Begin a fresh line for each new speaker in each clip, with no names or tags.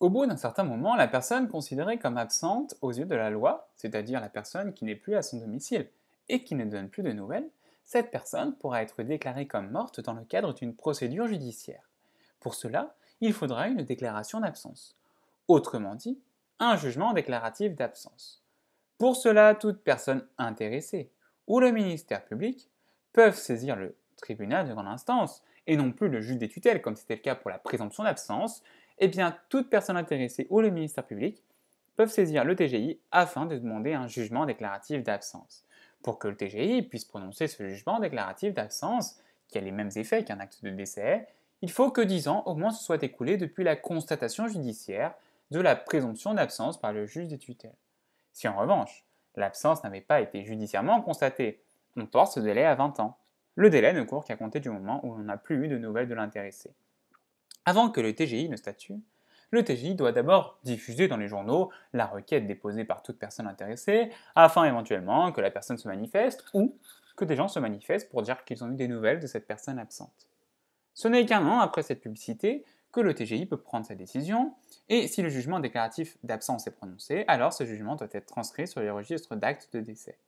Au bout d'un certain moment, la personne considérée comme absente aux yeux de la loi, c'est-à-dire la personne qui n'est plus à son domicile et qui ne donne plus de nouvelles, cette personne pourra être déclarée comme morte dans le cadre d'une procédure judiciaire. Pour cela, il faudra une déclaration d'absence. Autrement dit, un jugement déclaratif d'absence. Pour cela, toute personne intéressée ou le ministère public peuvent saisir le tribunal de grande instance et non plus le juge des tutelles comme c'était le cas pour la présomption d'absence eh bien, toute personne intéressée ou le ministère public peuvent saisir le TGI afin de demander un jugement déclaratif d'absence. Pour que le TGI puisse prononcer ce jugement déclaratif d'absence, qui a les mêmes effets qu'un acte de décès, il faut que 10 ans au moins se soient écoulés depuis la constatation judiciaire de la présomption d'absence par le juge des tutelles. Si en revanche, l'absence n'avait pas été judiciairement constatée, on porte ce délai à 20 ans. Le délai ne court qu'à compter du moment où on n'a plus eu de nouvelles de l'intéressé. Avant que le TGI ne statue, le TGI doit d'abord diffuser dans les journaux la requête déposée par toute personne intéressée, afin éventuellement que la personne se manifeste ou que des gens se manifestent pour dire qu'ils ont eu des nouvelles de cette personne absente. Ce n'est qu'un an après cette publicité que le TGI peut prendre sa décision, et si le jugement déclaratif d'absence est prononcé, alors ce jugement doit être transcrit sur les registres d'actes de décès.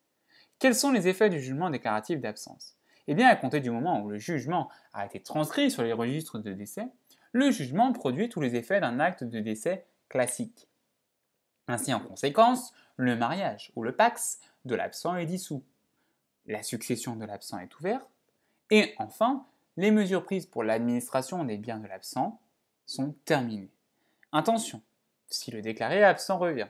Quels sont les effets du jugement déclaratif d'absence Eh bien, à compter du moment où le jugement a été transcrit sur les registres de décès, le jugement produit tous les effets d'un acte de décès classique. Ainsi, en conséquence, le mariage ou le pax de l'absent est dissous, la succession de l'absent est ouverte, et enfin, les mesures prises pour l'administration des biens de l'absent sont terminées. Attention, si le déclaré absent revient,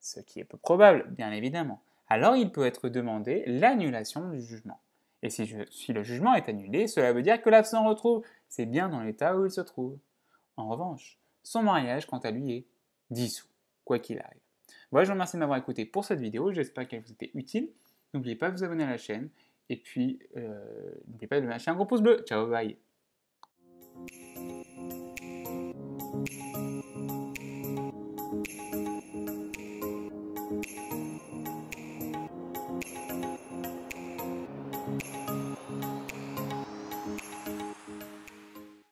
ce qui est peu probable, bien évidemment, alors il peut être demandé l'annulation du jugement. Et si, le jugement est annulé, cela veut dire que l'absent retrouve C'est bien dans l'état où il se trouve. En revanche, son mariage, quant à lui, est dissous, quoi qu'il arrive. Voilà, je vous remercie de m'avoir écouté pour cette vidéo, j'espère qu'elle vous était utile. N'oubliez pas de vous abonner à la chaîne, et puis euh, n'oubliez pas de lâcher un gros pouce bleu. Ciao, bye